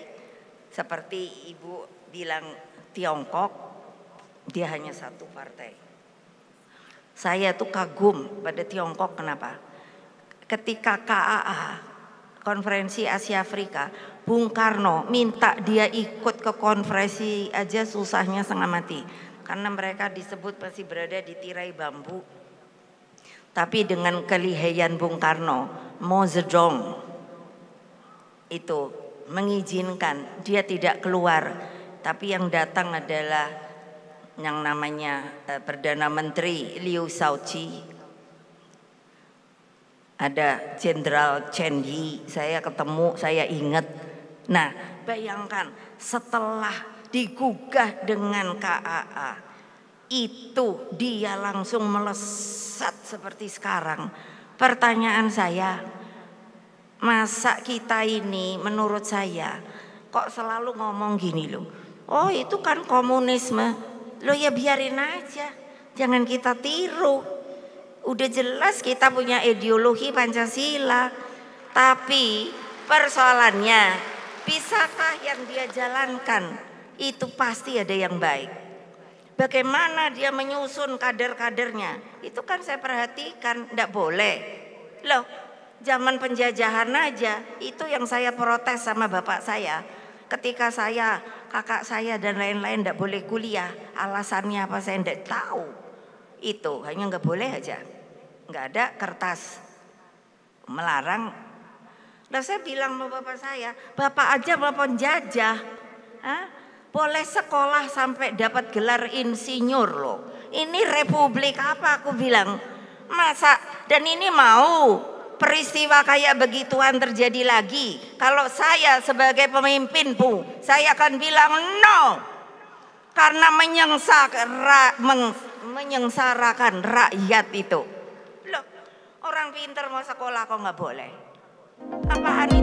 selesai seperti ibu bilang Tiongkok dia hanya satu partai. Saya tuh kagum pada Tiongkok kenapa? Ketika KAA konferensi Asia Afrika, Bung Karno minta dia ikut ke konferensi aja susahnya setengah mati karena mereka disebut masih berada di tirai bambu. Tapi dengan kelihayan Bung Karno, Mao Zedong itu mengizinkan dia tidak keluar tapi yang datang adalah yang namanya eh, perdana menteri Liu Shaoqi ada Jenderal Chen Yi saya ketemu saya ingat nah bayangkan setelah digugah dengan KAA itu dia langsung melesat seperti sekarang pertanyaan saya masa kita ini menurut saya kok selalu ngomong gini loh. Oh itu kan komunisme. lo ya biarin aja. Jangan kita tiru. Udah jelas kita punya ideologi Pancasila. Tapi persoalannya bisakah yang dia jalankan itu pasti ada yang baik. Bagaimana dia menyusun kader-kadernya. Itu kan saya perhatikan tidak boleh. Loh zaman penjajahan aja itu yang saya protes sama bapak saya ketika saya kakak saya dan lain-lain tidak -lain boleh kuliah alasannya apa saya tidak tahu itu hanya nggak boleh aja nggak ada kertas melarang Nah saya bilang sama bapak saya bapak aja bapak penjajah Hah? boleh sekolah sampai dapat gelar insinyur loh ini republik apa aku bilang masa dan ini mau peristiwa kayak begituan terjadi lagi, kalau saya sebagai pemimpin Bu, saya akan bilang no. Karena menyengsara, men, menyengsarakan rakyat itu. Loh, orang pinter mau sekolah kok nggak boleh? Apaan itu?